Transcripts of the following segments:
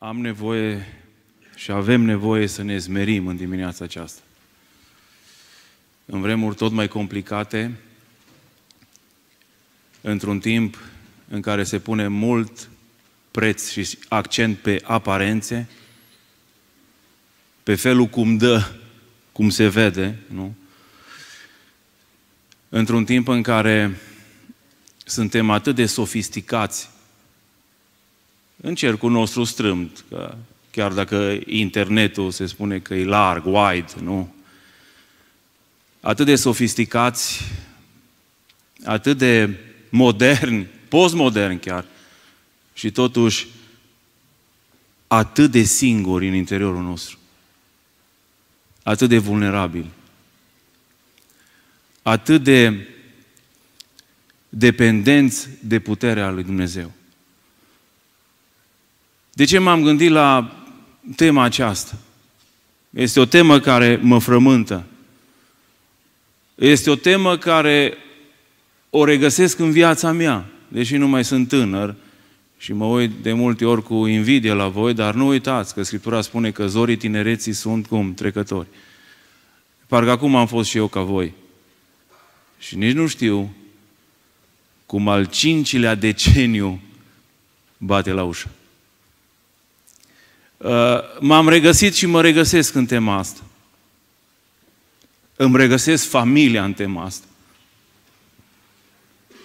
am nevoie și avem nevoie să ne zmerim în dimineața aceasta. În vremuri tot mai complicate, într-un timp în care se pune mult preț și accent pe aparențe, pe felul cum dă, cum se vede, nu? Într-un timp în care suntem atât de sofisticați în cercul nostru strâmt, că chiar dacă internetul se spune că e larg, wide, nu? Atât de sofisticați, atât de moderni, postmoderni chiar, și totuși atât de singuri în interiorul nostru, atât de vulnerabili, atât de dependenți de puterea lui Dumnezeu. De ce m-am gândit la tema aceasta? Este o temă care mă frământă. Este o temă care o regăsesc în viața mea, deși nu mai sunt tânăr și mă uit de multe ori cu invidie la voi, dar nu uitați că Scriptura spune că zorii tinereții sunt cum trecători. Parcă acum am fost și eu ca voi. Și nici nu știu cum al cincilea deceniu bate la ușă. Uh, m-am regăsit și mă regăsesc în tema asta. Îmi regăsesc familia în tema asta.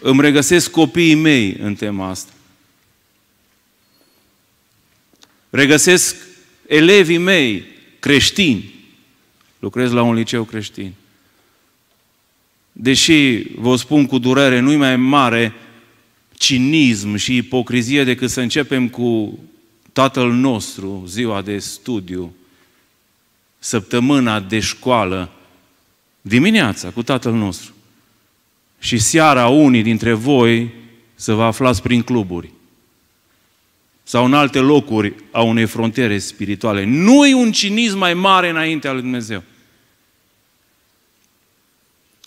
Îmi regăsesc copiii mei în tema asta. Regăsesc elevii mei creștini. Lucrez la un liceu creștin. Deși, vă spun cu durere, nu-i mai mare cinism și ipocrizie decât să începem cu Tatăl nostru, ziua de studiu, săptămâna de școală, dimineața cu Tatăl nostru. Și seara unii dintre voi să vă aflați prin cluburi sau în alte locuri a unei frontiere spirituale. nu e un cinism mai mare înainte al Dumnezeu.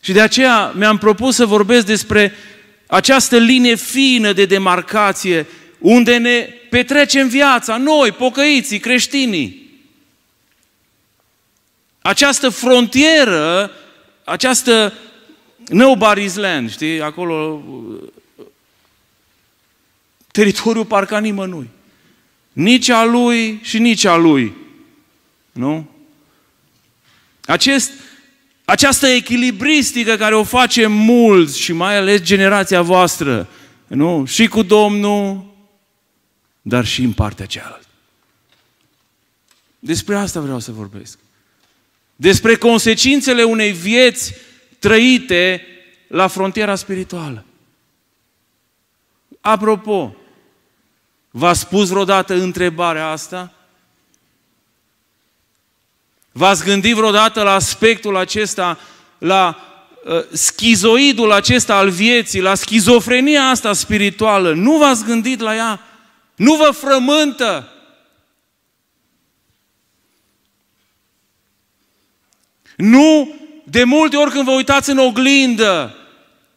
Și de aceea mi-am propus să vorbesc despre această linie fină de demarcație unde ne petrecem viața, noi, pocăiții, creștinii. Această frontieră, această nobody's land, știi, acolo teritoriul parca nimănui. Nici a lui și nici a lui. Nu? Acest, această echilibristică care o face mulți și mai ales generația voastră, nu? Și cu Domnul, dar și în partea cealaltă. Despre asta vreau să vorbesc. Despre consecințele unei vieți trăite la frontiera spirituală. Apropo, v-a spus vreodată întrebarea asta? V-ați gândit vreodată la aspectul acesta, la uh, schizoidul acesta al vieții, la schizofrenia asta spirituală? Nu v-ați gândit la ea? Nu vă frământă. Nu de multe ori când vă uitați în oglindă,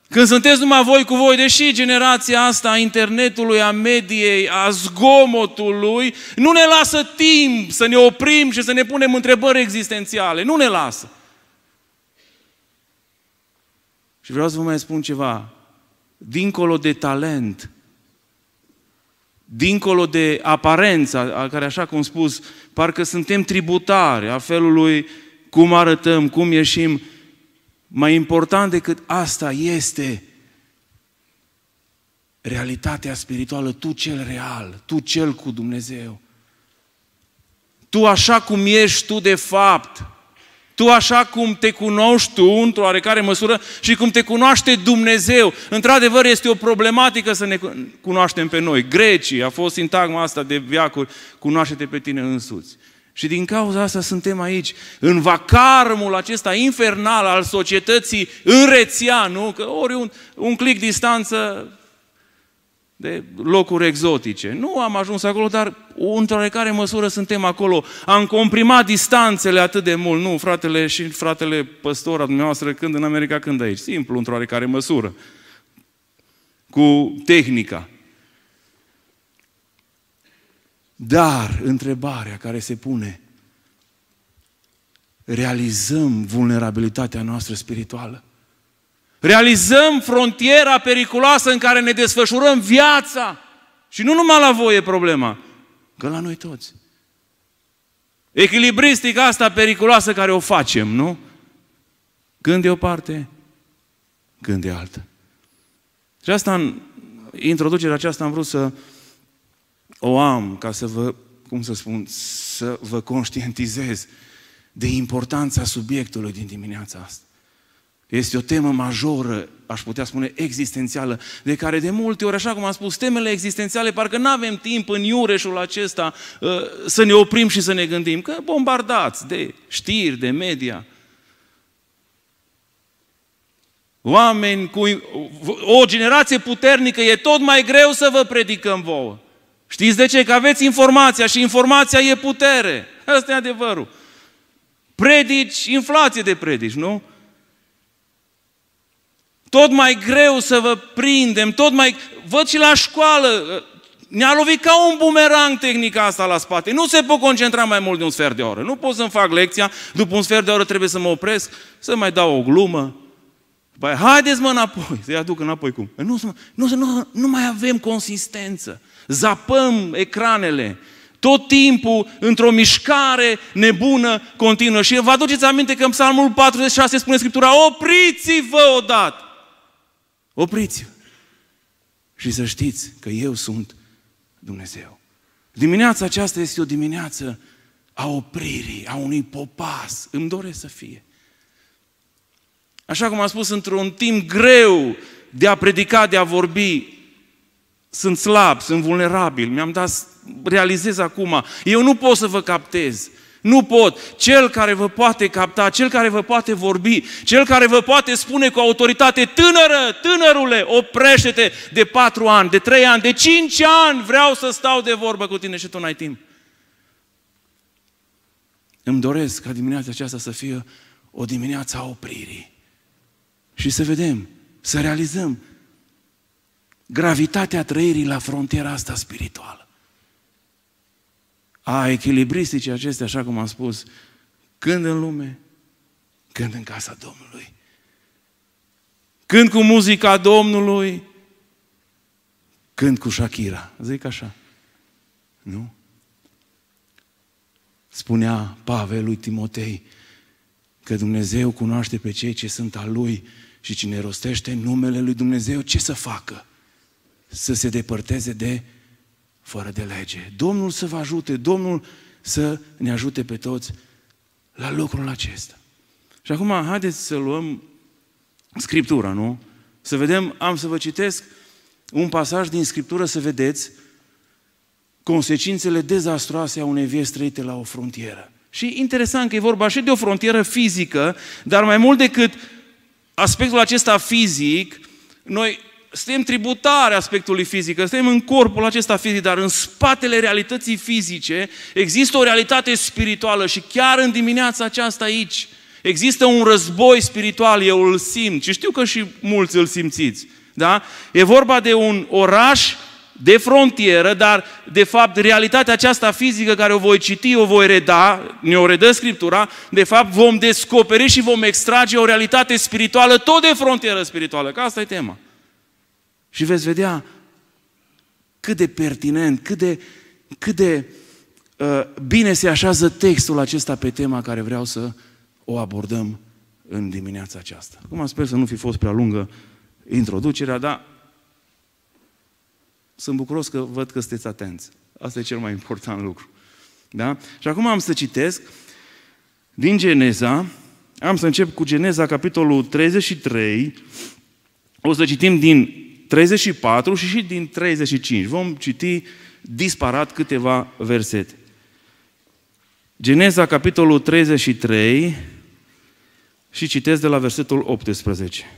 când sunteți numai voi cu voi, deși generația asta a internetului, a mediei, a zgomotului, nu ne lasă timp să ne oprim și să ne punem întrebări existențiale. Nu ne lasă. Și vreau să vă mai spun ceva. Dincolo de talent, dincolo de aparența, care așa cum spus, parcă suntem tributari a felului cum arătăm, cum ieșim, mai important decât asta este realitatea spirituală, tu cel real, tu cel cu Dumnezeu. Tu așa cum ești tu de fapt, tu așa cum te cunoști tu, într-o oarecare măsură, și cum te cunoaște Dumnezeu. Într-adevăr, este o problematică să ne cunoaștem pe noi. Grecii, a fost sintagma asta de viacuri, cunoaște-te pe tine însuți. Și din cauza asta suntem aici, în vacarmul acesta infernal al societății în rețea, nu? Că ori un, un clic distanță de locuri exotice. Nu am ajuns acolo, dar într-o oarecare măsură suntem acolo. Am comprimat distanțele atât de mult. Nu, fratele și fratele păstora dumneavoastră când în America, când aici. Simplu, într-o oarecare măsură. Cu tehnica. Dar întrebarea care se pune, realizăm vulnerabilitatea noastră spirituală? Realizăm frontiera periculoasă în care ne desfășurăm viața. Și nu numai la voi e problema, că la noi toți. Echilibristica asta periculoasă care o facem, nu? Când e o parte, când e alta. Și asta, în introducerea aceasta am vrut să o am ca să vă, cum să spun, să vă conștientizez de importanța subiectului din dimineața asta. Este o temă majoră, aș putea spune existențială, de care de multe ori, așa cum am spus, temele existențiale, parcă nu avem timp în iureșul acesta uh, să ne oprim și să ne gândim, că bombardați de știri, de media. Oameni cu o generație puternică, e tot mai greu să vă predicăm vouă. Știți de ce? Că aveți informația și informația e putere. Asta e adevărul. Predici, inflație de predici, nu? Tot mai greu să vă prindem, tot mai... Văd și la școală, ne-a lovit ca un bumerang tehnica asta la spate. Nu se pot concentra mai mult de un sfert de oră. Nu pot să-mi fac lecția, după un sfert de oră trebuie să mă opresc, să mai dau o glumă. Păi, haideți mă înapoi, să-i aduc înapoi cum? Nu, nu, nu, nu mai avem consistență. Zapăm ecranele. Tot timpul, într-o mișcare nebună, continuă. Și vă aduceți aminte că în Psalmul 46 spune Scriptura, opriți-vă odată. Opriți-vă! Și să știți că eu sunt Dumnezeu. Dimineața aceasta este o dimineață a opririi, a unui popas. Îmi doresc să fie. Așa cum am spus, într-un timp greu de a predica, de a vorbi, sunt slab, sunt vulnerabil, mi-am dat, realizez acum, eu nu pot să vă captez, nu pot. Cel care vă poate capta, cel care vă poate vorbi, cel care vă poate spune cu autoritate, tânără, tânărule, oprește-te de patru ani, de trei ani, de cinci ani, vreau să stau de vorbă cu tine și tu n-ai timp. Îmi doresc ca dimineața aceasta să fie o dimineață a opririi. Și să vedem, să realizăm gravitatea trăirii la frontiera asta spirituală a echilibristicii acestea, așa cum am spus, când în lume, când în casa Domnului. Când cu muzica Domnului, când cu Shakira. Zic așa. Nu? Spunea Pavel lui Timotei că Dumnezeu cunoaște pe cei ce sunt al lui și cine rostește numele lui Dumnezeu, ce să facă? Să se depărteze de fără de lege. Domnul să vă ajute, Domnul să ne ajute pe toți la lucrul acesta. Și acum haideți să luăm Scriptura, nu? Să vedem, am să vă citesc un pasaj din Scriptură să vedeți consecințele dezastroase a unei vieți trăite la o frontieră. Și interesant că e vorba și de o frontieră fizică, dar mai mult decât aspectul acesta fizic, noi suntem tributari aspectului fizic, că suntem în corpul acesta fizic, dar în spatele realității fizice există o realitate spirituală și chiar în dimineața aceasta aici există un război spiritual, eu îl simt și știu că și mulți îl simțiți. Da? E vorba de un oraș de frontieră, dar de fapt realitatea aceasta fizică care o voi citi, o voi reda, ne o redă Scriptura, de fapt vom descoperi și vom extrage o realitate spirituală tot de frontieră spirituală, că asta e tema. Și veți vedea cât de pertinent, cât de, cât de uh, bine se așează textul acesta pe tema care vreau să o abordăm în dimineața aceasta. Cum sper să nu fi fost prea lungă introducerea, dar sunt bucuros că văd că sunteți atenți. Asta e cel mai important lucru. Da? Și acum am să citesc din Geneza, am să încep cu Geneza, capitolul 33, o să citim din 34 și și din 35. Vom citi disparat câteva versete. Geneza, capitolul 33 și citesc de la versetul 18.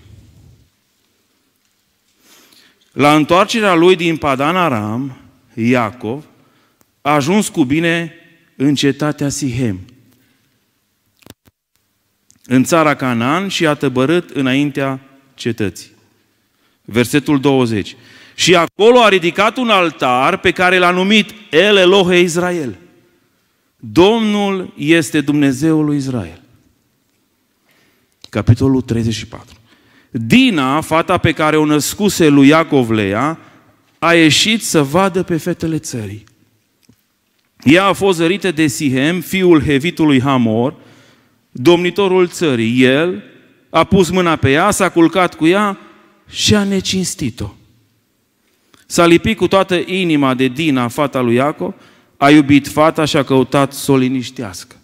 La întoarcerea lui din Padan Aram, Iacov a ajuns cu bine în cetatea Sihem, în țara Canaan și a tăbărât înaintea cetății versetul 20. Și acolo a ridicat un altar pe care l-a numit El Elohe Israel. Domnul este Dumnezeul lui Israel. Capitolul 34. Dina, fata pe care o născuse lui Iacov Lea, a ieșit să vadă pe fetele țării. Ea a fost zărită de Sihem, fiul Hevitului Hamor, domnitorul țării. El a pus mâna pe ea, s-a culcat cu ea și a necinstit-o. S-a lipit cu toată inima de Dina, fata lui Iaco, a iubit fata și a căutat să o liniștească.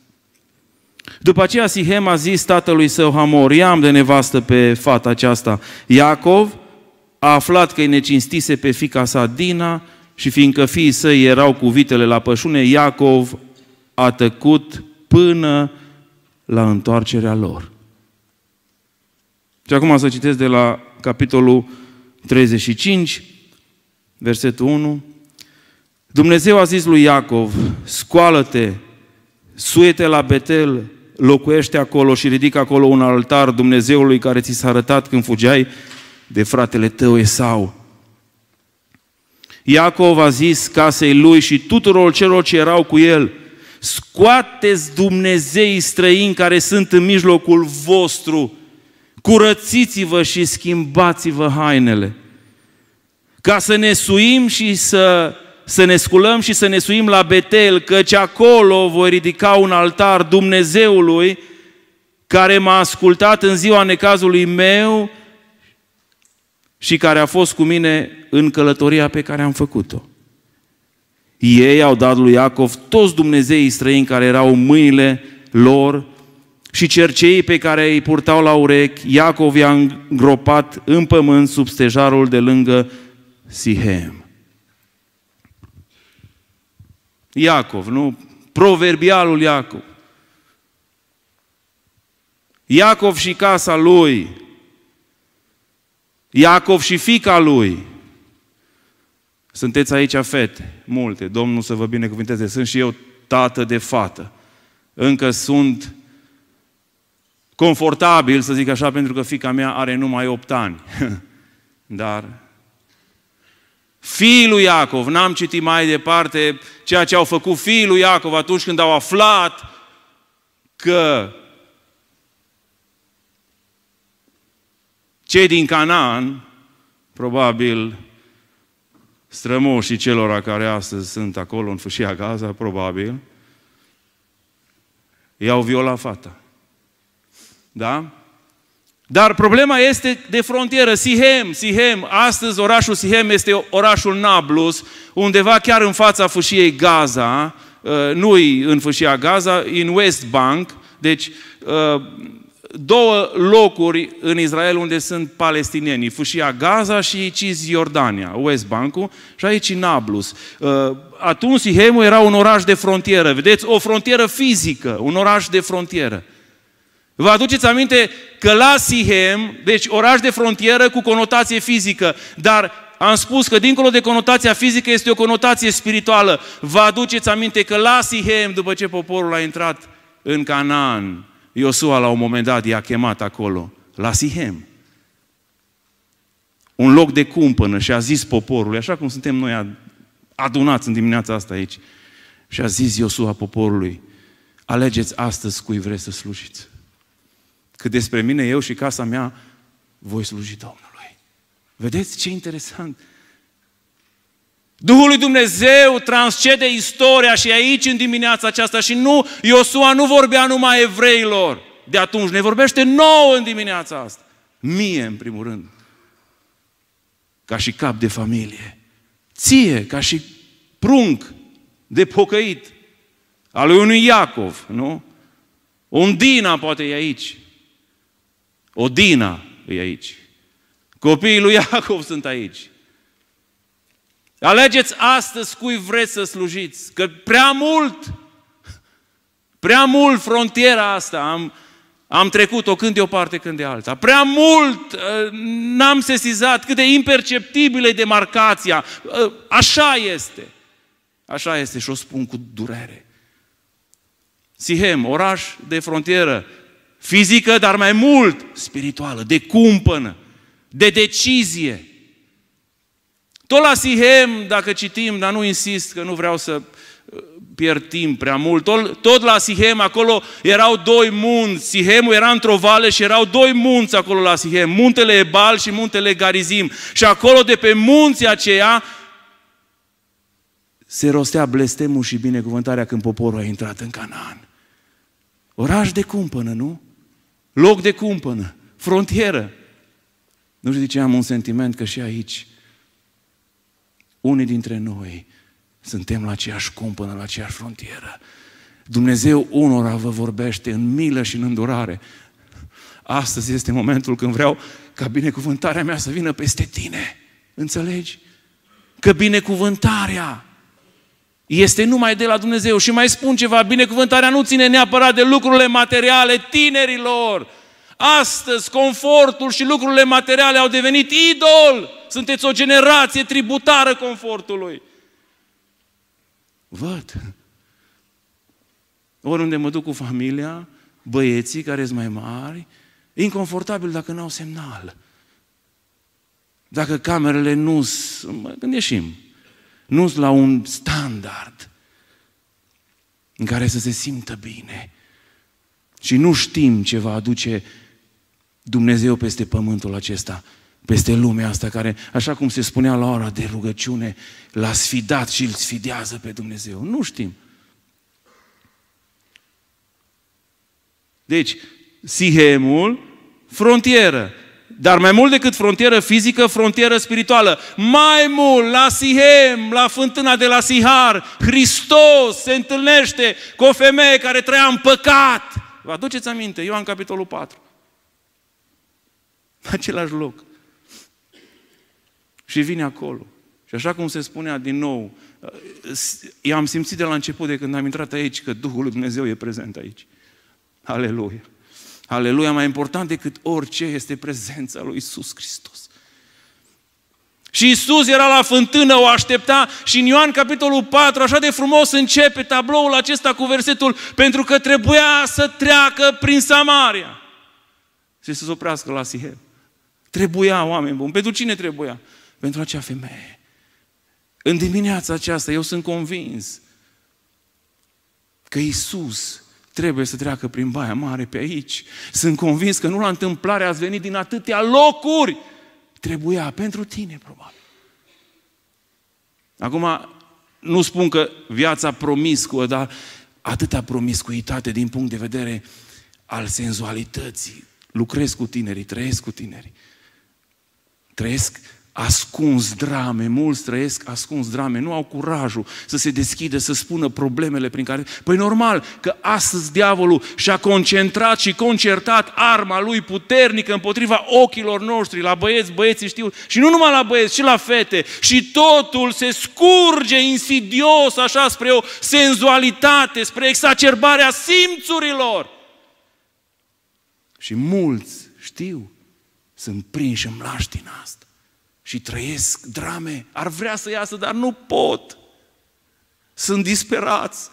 După aceea Sihem a zis tatălui său Hamor, i-am de nevastă pe fata aceasta. Iacov a aflat că îi necinstise pe fica sa Dina și fiindcă fiii săi erau cu vitele la pășune, Iacov a tăcut până la întoarcerea lor. Și acum să citesc de la capitolul 35, versetul 1. Dumnezeu a zis lui Iacov, scoală-te, suie-te la Betel, locuiește acolo și ridică acolo un altar Dumnezeului care ți s-a arătat când fugeai de fratele tău Esau. Iacov a zis casei lui și tuturor celor ce erau cu el, scoateți Dumnezeii străini care sunt în mijlocul vostru curățiți-vă și schimbați-vă hainele. Ca să ne suim și să, să ne sculăm și să ne suim la Betel, căci acolo voi ridica un altar Dumnezeului care m-a ascultat în ziua necazului meu și care a fost cu mine în călătoria pe care am făcut-o. Ei au dat lui Iacov toți Dumnezeii străini care erau mâinile lor și cerceii pe care îi purtau la urechi, Iacov i-a îngropat în pământ sub stejarul de lângă Sihem. Iacov, nu? Proverbialul Iacov. Iacov și casa lui, Iacov și fica lui. Sunteți aici fete, multe, Domnul să vă binecuvinteze. Sunt și eu tată de fată. Încă sunt confortabil, să zic așa, pentru că fica mea are numai 8 ani. Dar fiul lui Iacov, n-am citit mai departe ceea ce au făcut fiul lui Iacov atunci când au aflat că cei din Canaan, probabil strămoșii celor care astăzi sunt acolo în fâșia Gaza, probabil, i-au violat fata. Da? Dar problema este de frontieră. Sihem, Sihem. Astăzi orașul Sihem este orașul Nablus, undeva chiar în fața fâșiei Gaza, uh, nu în fâșia Gaza, în West Bank. Deci, uh, două locuri în Israel unde sunt palestinieni, fâșia Gaza și Cisjordania, West Bank-ul, și aici Nablus. Uh, atunci Sihemul era un oraș de frontieră, vedeți, o frontieră fizică, un oraș de frontieră. Vă aduceți aminte că la Sihem, deci oraș de frontieră cu conotație fizică, dar am spus că dincolo de conotația fizică este o conotație spirituală. Vă aduceți aminte că la Sihem, după ce poporul a intrat în Canaan, Iosua la un moment dat i-a chemat acolo, la Sihem. Un loc de cumpănă și a zis poporului, așa cum suntem noi adunați în dimineața asta aici, și a zis Iosua poporului, alegeți astăzi cui vreți să slujiți. Cât despre mine, eu și casa mea, voi sluji Domnului. Vedeți ce interesant? Duhul lui Dumnezeu transcede istoria și aici în dimineața aceasta și nu, Iosua nu vorbea numai evreilor de atunci, ne vorbește nouă în dimineața asta. Mie, în primul rând, ca și cap de familie. Ție, ca și prunc de pocăit al lui unui Iacov, nu? Undina poate e aici. Odina e aici. Copiii lui Iacov sunt aici. Alegeți astăzi cui vreți să slujiți, că prea mult, prea mult frontiera asta am, am trecut-o când de o parte, când de alta. Prea mult uh, n-am sesizat cât de imperceptibilă e demarcația. Uh, așa este. Așa este și o spun cu durere. Sihem, oraș de frontieră, fizică, dar mai mult spirituală, de cumpănă, de decizie. Tot la Sihem, dacă citim, dar nu insist că nu vreau să uh, pierd timp prea mult, tot, tot la Sihem, acolo erau doi munți, Sihemul era într-o vale și erau doi munți acolo la Sihem, muntele Ebal și muntele Garizim. Și acolo de pe munții aceia se rostea blestemul și binecuvântarea când poporul a intrat în Canaan. Oraș de cumpănă, nu? loc de cumpănă, frontieră. Nu știu de ce am un sentiment că și aici unii dintre noi suntem la aceeași cumpănă, la aceeași frontieră. Dumnezeu unora vă vorbește în milă și în îndurare. Astăzi este momentul când vreau ca binecuvântarea mea să vină peste tine. Înțelegi? Că binecuvântarea este numai de la Dumnezeu. Și mai spun ceva, binecuvântarea nu ține neapărat de lucrurile materiale tinerilor. Astăzi, confortul și lucrurile materiale au devenit idol. Sunteți o generație tributară confortului. Văd. Oriunde mă duc cu familia, băieții care sunt mai mari, inconfortabil dacă nu au semnal. Dacă camerele nu sunt, când ieșim, nu la un standard în care să se simtă bine. Și nu știm ce va aduce Dumnezeu peste pământul acesta, peste lumea asta care, așa cum se spunea la ora de rugăciune, l-a sfidat și îl sfidează pe Dumnezeu. Nu știm. Deci, Sihemul, frontieră. Dar mai mult decât frontieră fizică, frontieră spirituală. Mai mult, la Sihem, la fântâna de la Sihar, Hristos se întâlnește cu o femeie care trăia în păcat. Vă aduceți aminte? am capitolul 4. În același loc. Și vine acolo. Și așa cum se spunea din nou, i-am simțit de la început, de când am intrat aici, că Duhul lui Dumnezeu e prezent aici. Aleluia! Aleluia, mai important decât orice este prezența lui Isus Hristos. Și Isus era la fântână, o aștepta și în Ioan capitolul 4, așa de frumos începe tabloul acesta cu versetul pentru că trebuia să treacă prin Samaria și să se oprească la Sihel. Trebuia, oameni buni. Pentru cine trebuia? Pentru acea femeie. În dimineața aceasta, eu sunt convins că Isus trebuie să treacă prin Baia Mare pe aici. Sunt convins că nu la întâmplare ați venit din atâtea locuri. Trebuia pentru tine, probabil. Acum, nu spun că viața promiscuă, dar atâta promiscuitate din punct de vedere al senzualității. Lucrez cu tinerii, trăiesc cu tinerii. Trăiesc ascuns drame, mulți trăiesc ascuns drame, nu au curajul să se deschidă, să spună problemele prin care... Păi normal că astăzi diavolul și-a concentrat și concertat arma lui puternică împotriva ochilor noștri, la băieți, băieții știu, și nu numai la băieți, și la fete, și totul se scurge insidios așa spre o senzualitate, spre exacerbarea simțurilor. Și mulți știu, sunt prinși în mlaștina asta și trăiesc drame. Ar vrea să iasă, dar nu pot. Sunt disperați.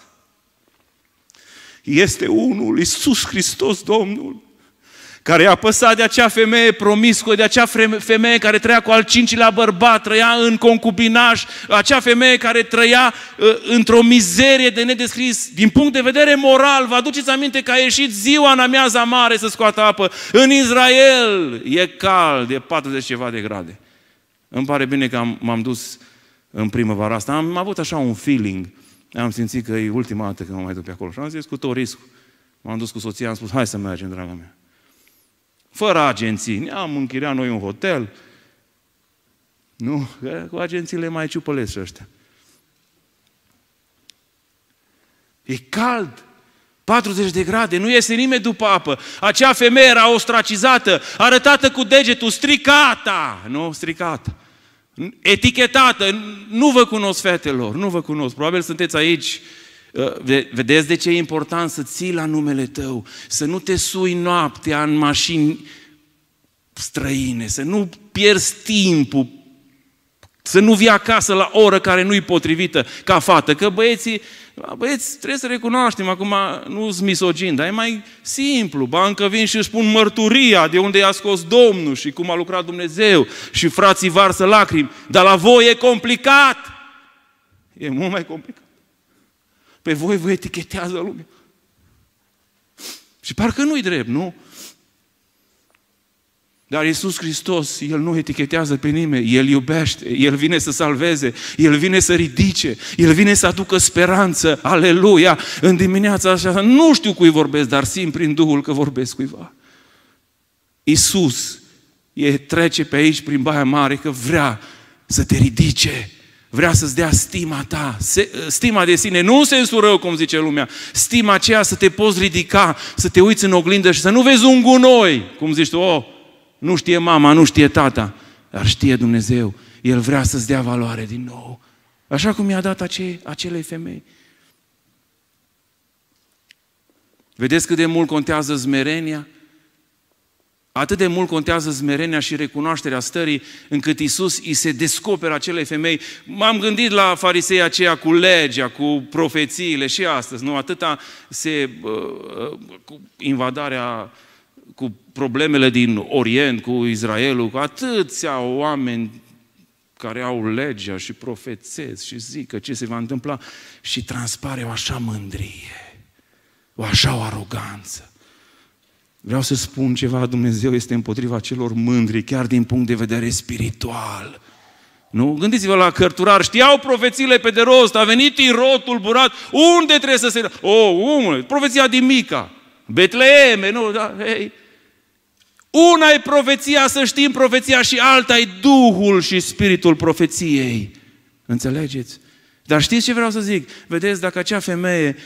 Este unul, Iisus Hristos Domnul, care i-a păsat de acea femeie promiscuă, de acea femeie care trăia cu al cincilea bărbat, trăia în concubinaj, acea femeie care trăia uh, într-o mizerie de nedescris. Din punct de vedere moral, vă aduceți aminte că a ieșit ziua în amiaza mare să scoată apă. În Israel e cald, e 40 ceva de grade. Îmi pare bine că m-am dus în primăvara asta. Am avut așa un feeling. Am simțit că e ultima dată când mă mai duc pe acolo. Și am zis cu tot riscul. M-am dus cu soția, am spus, hai să mergem, draga mea. Fără agenții. Ne-am închiriat noi un hotel. Nu, că cu agențiile mai ciupălesc și ăștia. E cald. 40 de grade, nu iese nimeni după apă. Acea femeie era ostracizată, arătată cu degetul, stricata, nu, stricată etichetată, nu vă cunosc fetelor, nu vă cunosc. Probabil sunteți aici uh, Vedeți de ce e important să ții la numele tău, să nu te sui noaptea în mașini străine, să nu pierzi timpul să nu vii acasă la oră care nu-i potrivită ca fată. Că băieții, băieți, trebuie să recunoaștem, acum nu sunt misogin, dar e mai simplu. Ba, încă vin și își spun mărturia de unde i-a scos Domnul și cum a lucrat Dumnezeu și frații varsă lacrimi. Dar la voi e complicat. E mult mai complicat. Pe voi vă etichetează lumea. Și parcă nu-i drept, nu? Dar Iisus Hristos, El nu etichetează pe nimeni, El iubește, El vine să salveze, El vine să ridice, El vine să aducă speranță, aleluia, în dimineața așa, nu știu cui vorbesc, dar simt prin Duhul că vorbesc cuiva. Iisus e, trece pe aici prin Baia Mare că vrea să te ridice, vrea să-ți dea stima ta, stima de sine, nu în sensul rău, cum zice lumea, stima aceea să te poți ridica, să te uiți în oglindă și să nu vezi un gunoi, cum zici tu, oh, nu știe mama, nu știe tata, dar știe Dumnezeu. El vrea să-ți dea valoare din nou. Așa cum i-a dat ace- acelei femei. Vedeți cât de mult contează zmerenia? Atât de mult contează zmerenia și recunoașterea stării, încât Isus îi se descoperă acelei femei. M-am gândit la farisei aceia cu legea, cu profețiile și astăzi, nu? Atâta se... Uh, uh, cu invadarea cu problemele din Orient, cu Israelul, cu atâția oameni care au legea și profețez și zic că ce se va întâmpla și transpare o așa mândrie, o așa o aroganță. Vreau să spun ceva, Dumnezeu este împotriva celor mândri, chiar din punct de vedere spiritual. Nu? Gândiți-vă la cărturar, știau profețiile pe de rost, a venit irotul burat, unde trebuie să se... O, oh, omule, profeția din Mica, Betleeme, nu, da, hei, una e profeția, să știm profeția, și alta e Duhul și Spiritul profeției. Înțelegeți? Dar știți ce vreau să zic? Vedeți, dacă acea femeie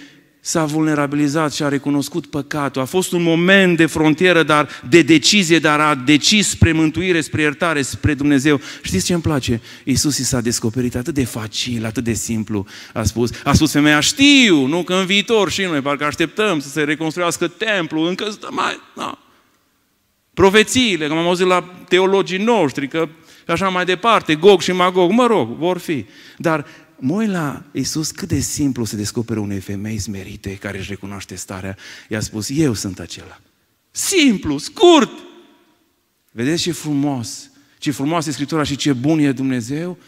s-a vulnerabilizat și a recunoscut păcatul, a fost un moment de frontieră, dar de decizie, dar a decis spre mântuire, spre iertare, spre Dumnezeu. Știți ce îmi place? Iisus i s-a descoperit atât de facil, atât de simplu, a spus. A spus femeia, știu, nu, că în viitor și noi parcă așteptăm să se reconstruiască templul, încă mai... No da. Profețiile, că am auzit la teologii noștri, că așa mai departe, Gog și Magog, mă rog, vor fi. Dar mă la Iisus cât de simplu se descoperă unei femei smerite care își recunoaște starea. I-a spus, eu sunt acela. Simplu, scurt. Vedeți ce frumos, ce frumoasă e Scriptura și ce bun e Dumnezeu?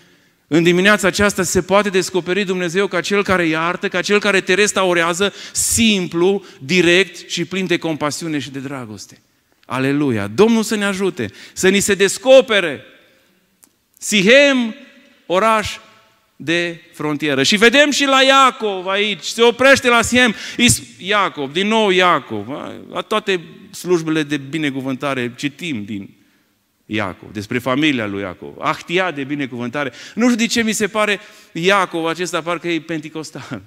În dimineața aceasta se poate descoperi Dumnezeu ca Cel care iartă, ca Cel care te restaurează, simplu, direct și plin de compasiune și de dragoste. Aleluia! Domnul să ne ajute, să ni se descopere Sihem, oraș de frontieră. Și vedem și la Iacov aici, se oprește la Sihem. Iacov, din nou Iacov. La toate slujbele de binecuvântare citim din Iacov, despre familia lui Iacov. Ahtia de binecuvântare. Nu știu de ce mi se pare Iacov acesta, parcă e penticostal.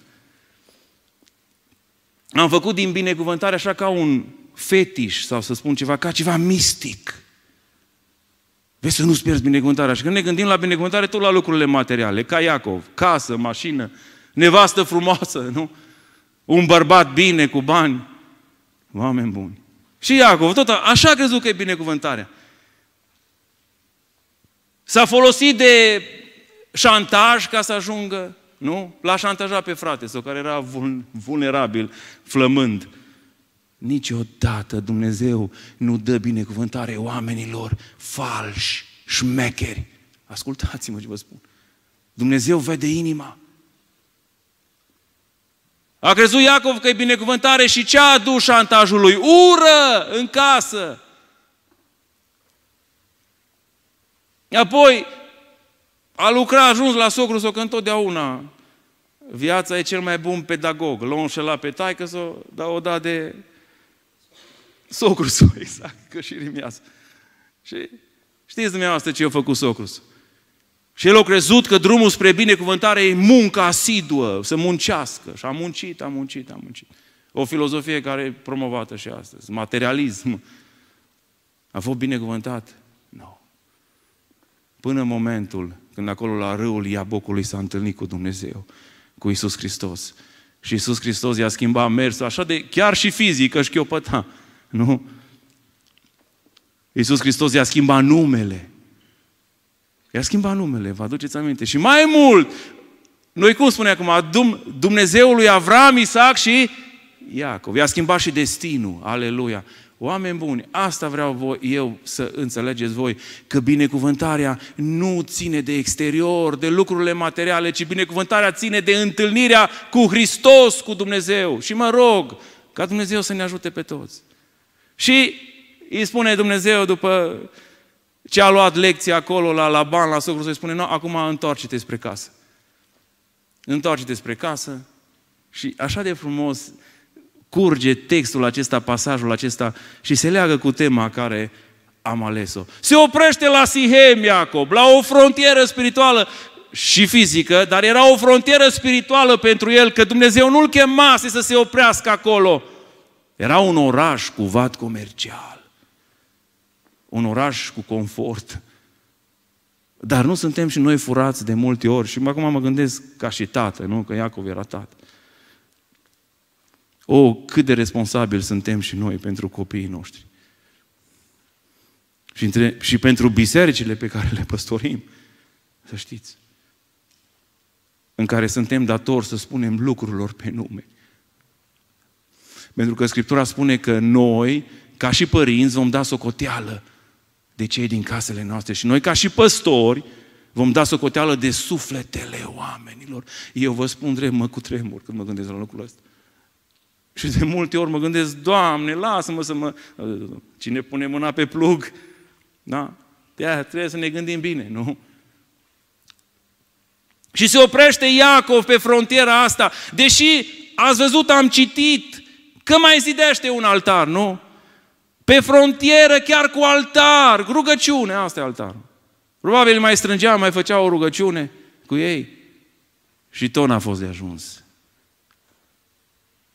Am făcut din binecuvântare așa ca un fetiș sau să spun ceva, ca ceva mistic. Vezi să nu-ți pierzi binecuvântarea. Și când ne gândim la binecuvântare, tot la lucrurile materiale, ca Iacov, casă, mașină, nevastă frumoasă, nu? Un bărbat bine, cu bani, oameni buni. Și Iacov, tot așa a crezut că e binecuvântarea. S-a folosit de șantaj ca să ajungă, nu? L-a șantajat pe frate sau care era vulnerabil, flămând. Niciodată Dumnezeu nu dă binecuvântare oamenilor falși, șmecheri. Ascultați-mă ce vă spun. Dumnezeu vede inima. A crezut Iacov că e binecuvântare și ce a adus șantajul lui? Ură în casă! Apoi a lucrat, a ajuns la socru său, că întotdeauna viața e cel mai bun pedagog. L-a înșelat pe taică să dar o da de Socru său, exact, că și rimează. Și știți dumneavoastră ce a făcut socru Și el a crezut că drumul spre binecuvântare e munca asiduă, să muncească. Și a muncit, a muncit, a muncit. O filozofie care e promovată și astăzi. Materialism. A fost binecuvântat? Nu. No. Până în momentul când acolo la râul Iabocului s-a întâlnit cu Dumnezeu, cu Isus Hristos. Și Isus Hristos i-a schimbat mersul așa de, chiar și fizic, că șchiopăta. nu? Iisus Hristos i-a schimbat numele. I-a schimbat numele, vă aduceți aminte. Și mai mult, noi cum spune acum, Dum- Dumnezeul lui Avram, Isaac și Iacov. I-a schimbat și destinul, aleluia. Oameni buni, asta vreau voi, eu să înțelegeți voi, că binecuvântarea nu ține de exterior, de lucrurile materiale, ci binecuvântarea ține de întâlnirea cu Hristos, cu Dumnezeu. Și mă rog, ca Dumnezeu să ne ajute pe toți. Și îi spune Dumnezeu după ce a luat lecția acolo la Laban, la socrul să-i spune, no, acum întoarce-te spre casă. Întoarce-te spre casă și așa de frumos curge textul acesta, pasajul acesta și se leagă cu tema care am ales-o. Se oprește la Sihem Iacob, la o frontieră spirituală și fizică, dar era o frontieră spirituală pentru el, că Dumnezeu nu-l chemase să se oprească acolo, era un oraș cu vad comercial, un oraș cu confort. Dar nu suntem și noi furați de multe ori. Și acum mă gândesc ca și tată, nu? Că Iacov era tată. O, cât de responsabili suntem și noi pentru copiii noștri. Și, între, și pentru bisericile pe care le păstorim, să știți, în care suntem datori să spunem lucrurilor pe nume. Pentru că Scriptura spune că noi, ca și părinți, vom da socoteală de cei din casele noastre. Și noi, ca și păstori, vom da socoteală de sufletele oamenilor. Eu vă spun drept, mă cutremur când mă gândesc la lucrul ăsta. Și de multe ori mă gândesc, Doamne, lasă-mă să mă... Cine pune mâna pe plug? Da? de trebuie să ne gândim bine, nu? Și se oprește Iacov pe frontiera asta. Deși, ați văzut, am citit, Că mai zidește un altar, nu? Pe frontieră, chiar cu altar, rugăciune, asta e altar. Probabil mai strângea, mai făcea o rugăciune cu ei și tot n-a fost de ajuns.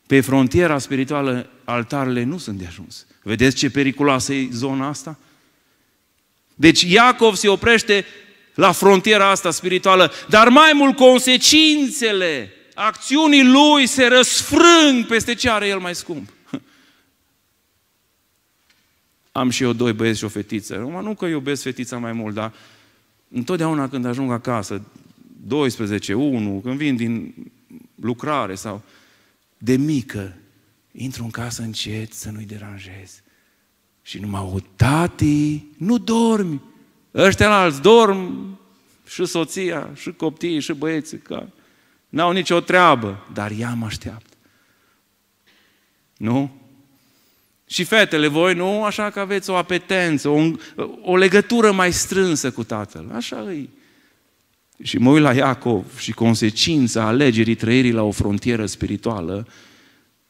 Pe frontiera spirituală, altarele nu sunt de ajuns. Vedeți ce periculoasă e zona asta? Deci Iacov se oprește la frontiera asta spirituală, dar mai mult consecințele acțiunii lui se răsfrâng peste ce are el mai scump. Am și eu doi băieți și o fetiță. Numai nu că iubesc fetița mai mult, dar întotdeauna când ajung acasă, 12, 1, când vin din lucrare sau de mică, intru în casă încet să nu-i deranjez. Și nu mă aud, tati, nu dormi. Ăștia alți dorm, și soția, și copiii, și băieții. Care... N-au nicio treabă, dar ea mă așteaptă. Nu? Și fetele, voi nu, așa că aveți o apetență, o, o legătură mai strânsă cu tatăl. Așa îi. Și mă uit la Iacov și consecința alegerii trăirii la o frontieră spirituală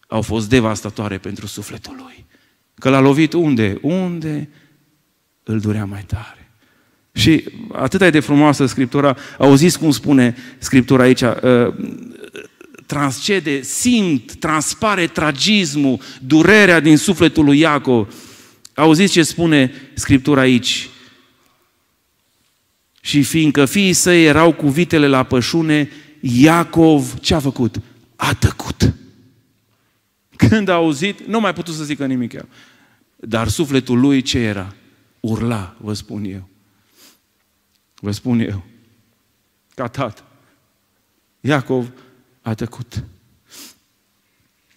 au fost devastatoare pentru sufletul lui. Că l-a lovit unde? Unde îl durea mai tare. Și atât e de frumoasă Scriptura, auziți cum spune Scriptura aici, uh, transcede, simt, transpare tragismul, durerea din sufletul lui Iacov. Auziți ce spune Scriptura aici? Și fiindcă fiii săi erau cu vitele la pășune, Iacov ce a făcut? A tăcut. Când a auzit, nu mai putut să zică nimic. Dar sufletul lui ce era? Urla, vă spun eu. Vă spun eu, ca tată, Iacov a tăcut.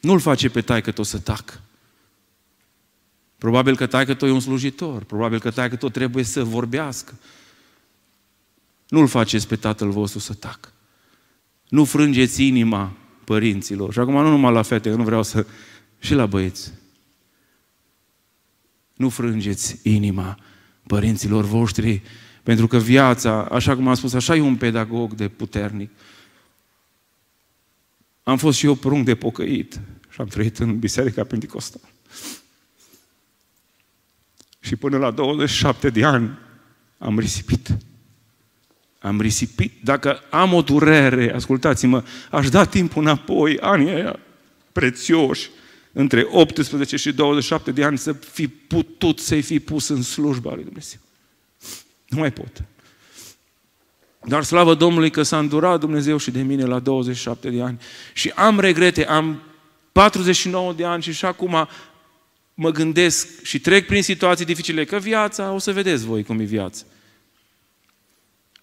Nu-l face pe taică tot să tac. Probabil că taică tot e un slujitor, probabil că taică tot trebuie să vorbească. Nu-l faceți pe tatăl vostru să tac. Nu frângeți inima părinților. Și acum nu numai la fete, că nu vreau să... și la băieți. Nu frângeți inima părinților voștri pentru că viața, așa cum am spus, așa e un pedagog de puternic. Am fost și eu prunc de pocăit și am trăit în Biserica Pentecostală. Și până la 27 de ani am risipit. Am risipit. Dacă am o durere, ascultați-mă, aș da timp înapoi, anii aia prețioși, între 18 și 27 de ani, să fi putut să-i fi pus în slujba lui Dumnezeu. Nu mai pot. Dar slavă Domnului că s-a îndurat Dumnezeu și de mine la 27 de ani. Și am regrete, am 49 de ani și și acum mă gândesc și trec prin situații dificile, că viața, o să vedeți voi cum e viața.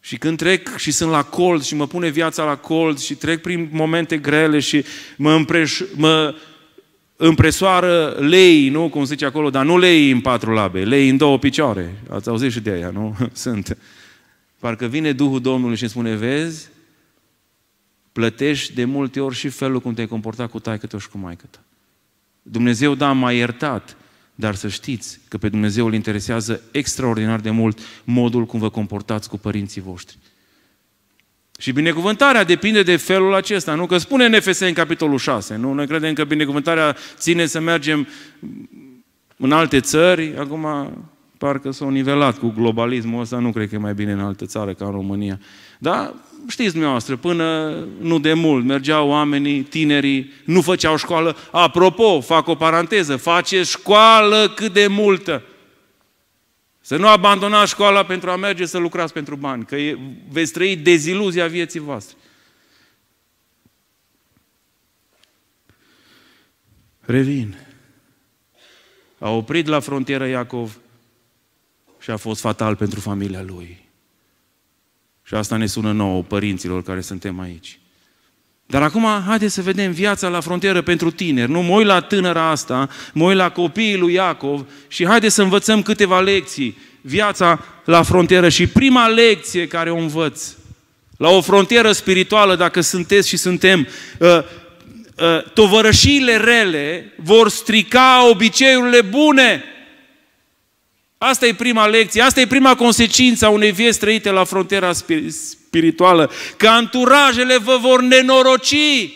Și când trec și sunt la colț și mă pune viața la colț și trec prin momente grele și mă, împreș, mă împresoară lei, nu? Cum zice acolo, dar nu lei în patru labe, lei în două picioare. Ați auzit și de aia, nu? Sunt. Parcă vine Duhul Domnului și îmi spune, vezi, plătești de multe ori și felul cum te-ai comportat cu taică și cu maică -ta. Dumnezeu, da, m-a iertat, dar să știți că pe Dumnezeu îl interesează extraordinar de mult modul cum vă comportați cu părinții voștri. Și binecuvântarea depinde de felul acesta, nu? Că spune în în capitolul 6, nu? Noi credem că binecuvântarea ține să mergem în alte țări, acum parcă s-au nivelat cu globalismul ăsta, nu cred că e mai bine în altă țară ca în România. Dar știți dumneavoastră, până nu de mult mergeau oamenii, tinerii, nu făceau școală. Apropo, fac o paranteză, face școală cât de multă. Să nu abandonați școala pentru a merge să lucrați pentru bani, că veți trăi deziluzia vieții voastre. Revin. A oprit la frontieră Iacov și a fost fatal pentru familia lui. Și asta ne sună nouă, părinților care suntem aici. Dar acum, haideți să vedem viața la frontieră pentru tineri. Nu mă uit la tânăra asta, mă uit la copiii lui Iacov și haideți să învățăm câteva lecții. Viața la frontieră și prima lecție care o învăț, la o frontieră spirituală, dacă sunteți și suntem, uh, uh, tovărășiile rele vor strica obiceiurile bune. Asta e prima lecție, asta e prima consecință a unei vieți trăite la frontiera spirituală, că anturajele vă vor nenoroci.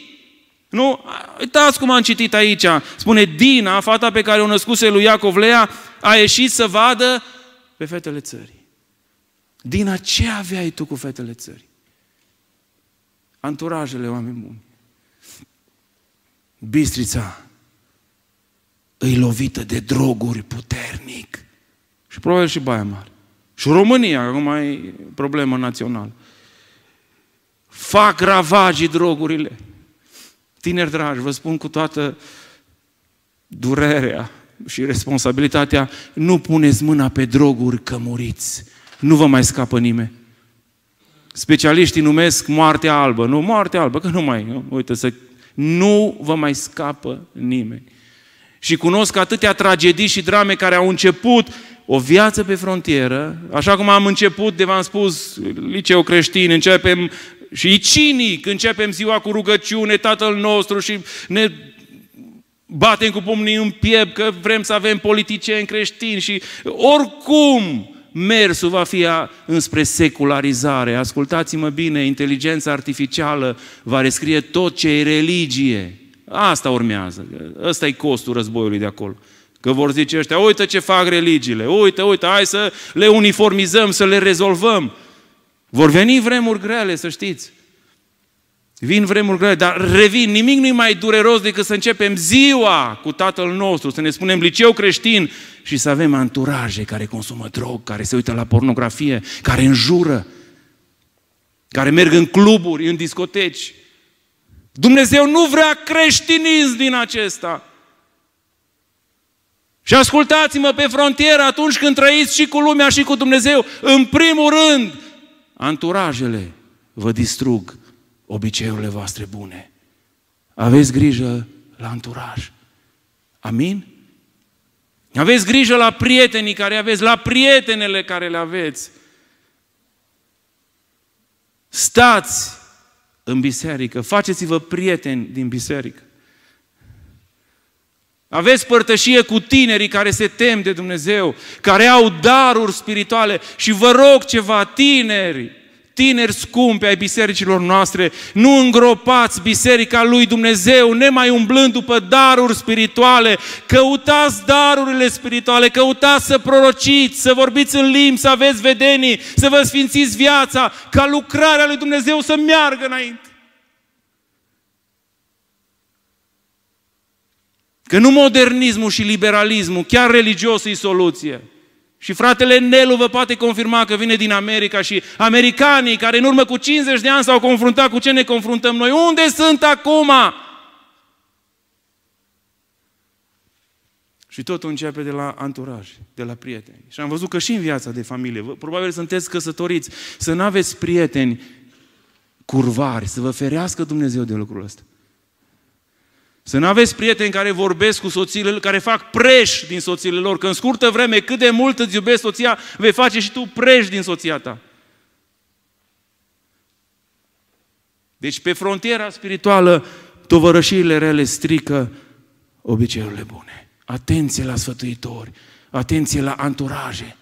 Nu? Uitați cum am citit aici. Spune Dina, fata pe care o născuse lui Iacov Lea, a ieșit să vadă pe fetele țării. Dina, ce aveai tu cu fetele țării? Anturajele, oameni buni. Bistrița îi lovită de droguri puternic. Și probabil și Baia Mare. Și România, acum e problemă națională fac ravagii drogurile. Tineri dragi, vă spun cu toată durerea și responsabilitatea, nu puneți mâna pe droguri că muriți. Nu vă mai scapă nimeni. Specialiștii numesc moartea albă. Nu, moartea albă, că nu mai, nu, uite, să... Nu vă mai scapă nimeni. Și cunosc atâtea tragedii și drame care au început o viață pe frontieră, așa cum am început, de v-am spus, liceu creștin, începem și e cinic, începem ziua cu rugăciune, Tatăl nostru și ne batem cu pumnii în piept că vrem să avem politicieni creștini și oricum mersul va fi înspre secularizare. Ascultați-mă bine, inteligența artificială va rescrie tot ce e religie. Asta urmează. Ăsta e costul războiului de acolo. Că vor zice ăștia, uite ce fac religiile, uite, uite, hai să le uniformizăm, să le rezolvăm. Vor veni vremuri grele, să știți. Vin vremuri grele, dar revin, nimic nu-i mai dureros decât să începem ziua cu Tatăl nostru, să ne spunem liceu creștin și să avem anturaje care consumă drog, care se uită la pornografie, care înjură, care merg în cluburi, în discoteci. Dumnezeu nu vrea creștinism din acesta. Și ascultați-mă pe frontieră atunci când trăiți și cu lumea și cu Dumnezeu. În primul rând, anturajele vă distrug obiceiurile voastre bune. Aveți grijă la anturaj. Amin? Aveți grijă la prietenii care aveți, la prietenele care le aveți. Stați în biserică, faceți-vă prieteni din biserică. Aveți părtășie cu tinerii care se tem de Dumnezeu, care au daruri spirituale și vă rog ceva, tineri, tineri scumpi ai bisericilor noastre, nu îngropați biserica lui Dumnezeu, nemai umblând după daruri spirituale, căutați darurile spirituale, căutați să prorociți, să vorbiți în limbi, să aveți vedenii, să vă sfințiți viața, ca lucrarea lui Dumnezeu să meargă înainte. Că nu modernismul și liberalismul, chiar religios, e soluție. Și fratele Nelu vă poate confirma că vine din America și americanii care în urmă cu 50 de ani s-au confruntat cu ce ne confruntăm noi. Unde sunt acum? Și totul începe de la anturaj, de la prieteni. Și am văzut că și în viața de familie, probabil sunteți căsătoriți, să nu aveți prieteni curvari, să vă ferească Dumnezeu de lucrul ăsta. Să nu aveți prieteni care vorbesc cu soțiile, care fac preș din soțiile lor, că în scurtă vreme cât de mult îți iubesc soția, vei face și tu preș din soția ta. Deci pe frontiera spirituală, tovărășiile rele strică obiceiurile bune. Atenție la sfătuitori, atenție la anturaje.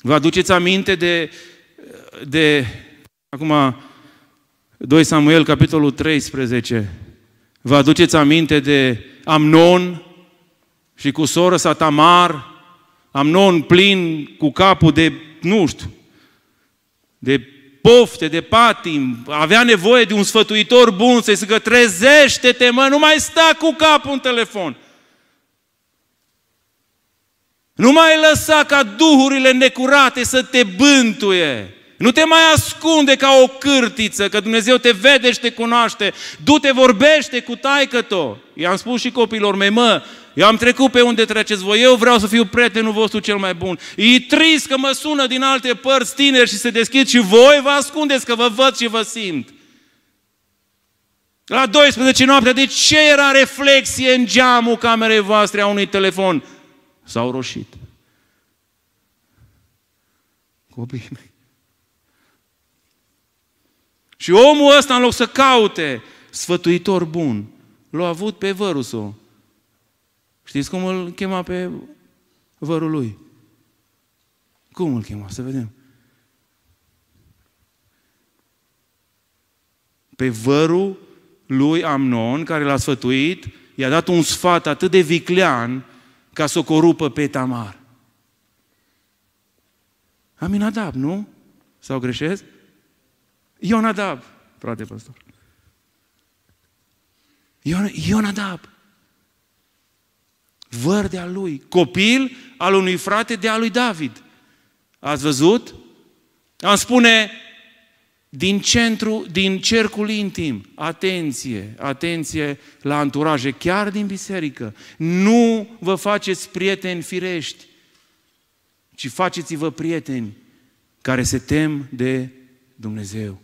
Vă aduceți aminte de, de acum, 2 Samuel, capitolul 13, Vă aduceți aminte de Amnon și cu soră sa Tamar, Amnon plin cu capul de, nu știu, de pofte, de patim, avea nevoie de un sfătuitor bun să-i zică trezește-te mă, nu mai sta cu capul în telefon. Nu mai lăsa ca duhurile necurate să te bântuie. Nu te mai ascunde ca o cârtiță, că Dumnezeu te vede și te cunoaște. Du-te, vorbește cu taică -to. I-am spus și copilor mei, mă, eu am trecut pe unde treceți voi, eu vreau să fiu prietenul vostru cel mai bun. E trist că mă sună din alte părți tineri și se deschid și voi vă ascundeți că vă văd și vă simt. La 12 noapte, de ce era reflexie în geamul camerei voastre a unui telefon? S-au roșit. Copiii mei. Și omul ăsta, în loc să caute sfătuitor bun, l-a avut pe vărul său. Știți cum îl chema pe vărul lui? Cum îl chema? Să vedem. Pe vărul lui Amnon, care l-a sfătuit, i-a dat un sfat atât de viclean ca să o corupă pe Tamar. Aminadab, nu? Sau greșesc? Ionadab, frate pastor. Ion, Ionadab. Văr de-a lui, copil al unui frate de-a lui David. Ați văzut? Am spune din centru, din cercul intim. Atenție, atenție la anturaje, chiar din biserică. Nu vă faceți prieteni firești, ci faceți-vă prieteni care se tem de Dumnezeu.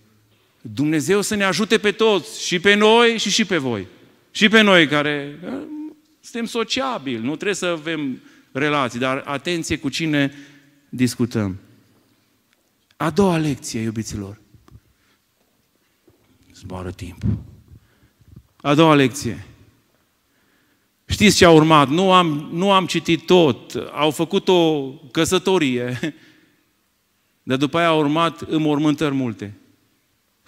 Dumnezeu să ne ajute pe toți, și pe noi și și pe voi. Și pe noi care eh, suntem sociabili, nu trebuie să avem relații, dar atenție cu cine discutăm. A doua lecție, iubiților. Zboară timp. A doua lecție. Știți ce a urmat? Nu am, nu am citit tot. Au făcut o căsătorie. Dar după aia a urmat mormântări multe.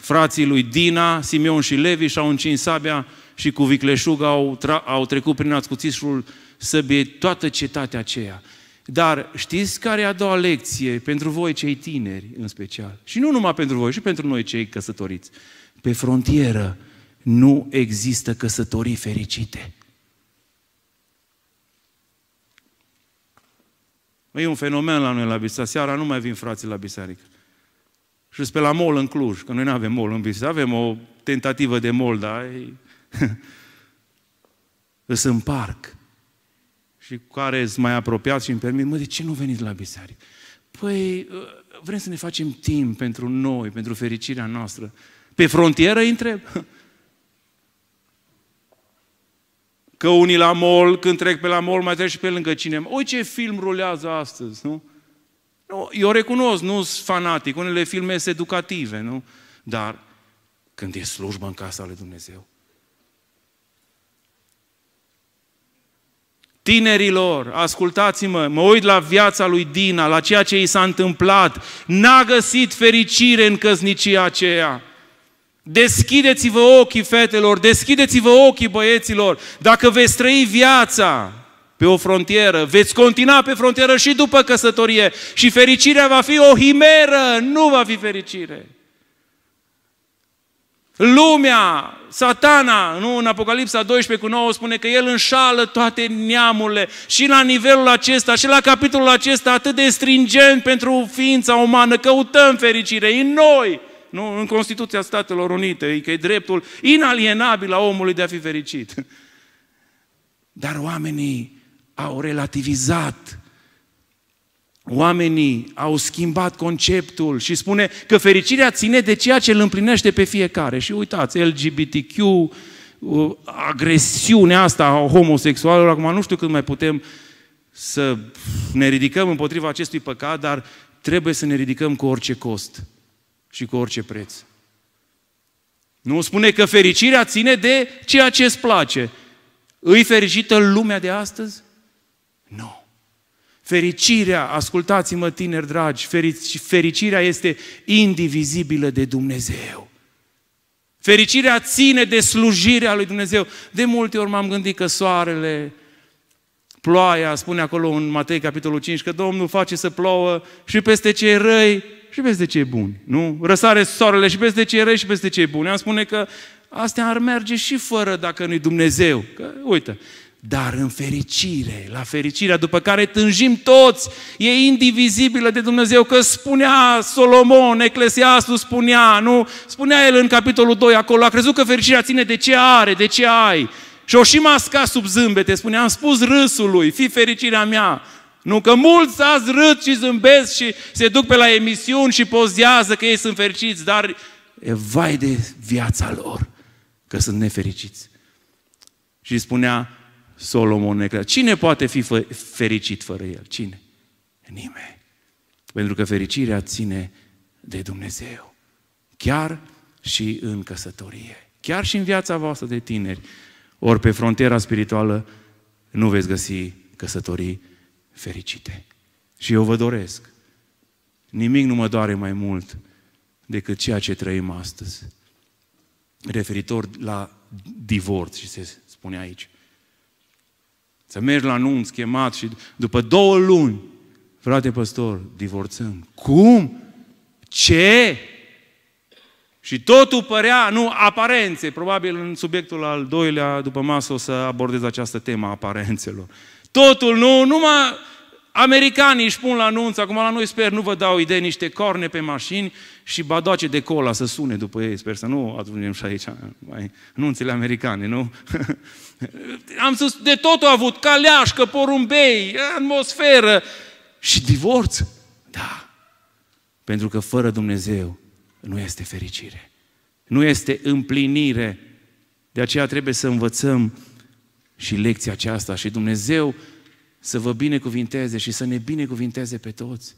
Frații lui Dina, Simeon și Levi și-au încins sabia și cu vicleșug au, tra- au trecut prin ascuțișul săbiei toată cetatea aceea. Dar știți care e a doua lecție pentru voi cei tineri în special? Și nu numai pentru voi, și pentru noi cei căsătoriți. Pe frontieră nu există căsătorii fericite. E un fenomen la noi la biserică. Seara nu mai vin frații la biserică și pe la mol în Cluj, că noi nu avem mol în Bistrița, avem o tentativă de mol, dar e... sunt în parc. Și care îți mai apropiați și îmi permit, mă, de ce nu veniți la biserică? Păi, uh, vrem să ne facem timp pentru noi, pentru fericirea noastră. Pe frontieră între? întreb. Că unii la mol, când trec pe la mol, mai trec și pe lângă cine. Oi, ce film rulează astăzi, nu? Eu recunosc, nu sunt fanatic, unele filme sunt educative, nu? Dar când e slujbă în casa lui Dumnezeu, Tinerilor, ascultați-mă, mă uit la viața lui Dina, la ceea ce i s-a întâmplat. N-a găsit fericire în căsnicia aceea. Deschideți-vă ochii fetelor, deschideți-vă ochii băieților. Dacă veți trăi viața pe o frontieră, veți continua pe frontieră și după căsătorie și fericirea va fi o himeră, nu va fi fericire. Lumea, satana, nu, în Apocalipsa 12 cu 9 spune că el înșală toate neamurile și la nivelul acesta și la capitolul acesta atât de stringent pentru ființa umană, căutăm fericire în noi, nu, în Constituția Statelor Unite, că e dreptul inalienabil a omului de a fi fericit. Dar oamenii au relativizat. Oamenii au schimbat conceptul și spune că fericirea ține de ceea ce îl împlinește pe fiecare. Și uitați, LGBTQ, uh, agresiunea asta a homosexualilor, acum nu știu cât mai putem să ne ridicăm împotriva acestui păcat, dar trebuie să ne ridicăm cu orice cost și cu orice preț. Nu spune că fericirea ține de ceea ce îți place. Îi fericită lumea de astăzi? Nu. Fericirea, ascultați-mă tineri dragi, ferici, fericirea este indivizibilă de Dumnezeu. Fericirea ține de slujirea lui Dumnezeu. De multe ori m-am gândit că soarele, ploaia, spune acolo în Matei capitolul 5, că Domnul face să plouă și peste cei răi și peste cei buni. Nu? Răsare soarele și peste cei răi și peste cei buni. Am spune că astea ar merge și fără dacă nu-i Dumnezeu. Că, uite, dar în fericire, la fericirea după care tânjim toți, e indivizibilă de Dumnezeu, că spunea Solomon, Eclesiastul spunea, nu? Spunea el în capitolul 2 acolo, a crezut că fericirea ține de ce are, de ce ai. Și o și masca sub zâmbete, spunea, am spus râsului, fi fericirea mea. Nu, că mulți azi râd și zâmbesc și se duc pe la emisiuni și pozează că ei sunt fericiți, dar e vai de viața lor că sunt nefericiți. Și spunea, Solomon necrea. Cine poate fi fericit fără el? Cine? Nimeni. Pentru că fericirea ține de Dumnezeu. Chiar și în căsătorie. Chiar și în viața voastră de tineri. Ori pe frontiera spirituală nu veți găsi căsătorii fericite. Și eu vă doresc. Nimic nu mă doare mai mult decât ceea ce trăim astăzi. Referitor la divorț, și se spune aici. Să mergi la nunți chemat și după două luni, frate păstor, divorțăm. Cum? Ce? Și totul părea, nu, aparențe. Probabil în subiectul al doilea, după masă, o să abordez această temă a aparențelor. Totul, nu, numai Americanii își pun la anunț, acum la noi sper, nu vă dau idei, niște corne pe mașini și badoace de cola să sune după ei. Sper să nu ajungem și aici, mai anunțele americane, nu? Am spus, de tot au avut, caleașcă, porumbei, atmosferă și divorț. Da, pentru că fără Dumnezeu nu este fericire, nu este împlinire. De aceea trebuie să învățăm și lecția aceasta și Dumnezeu să vă binecuvinteze și să ne binecuvinteze pe toți.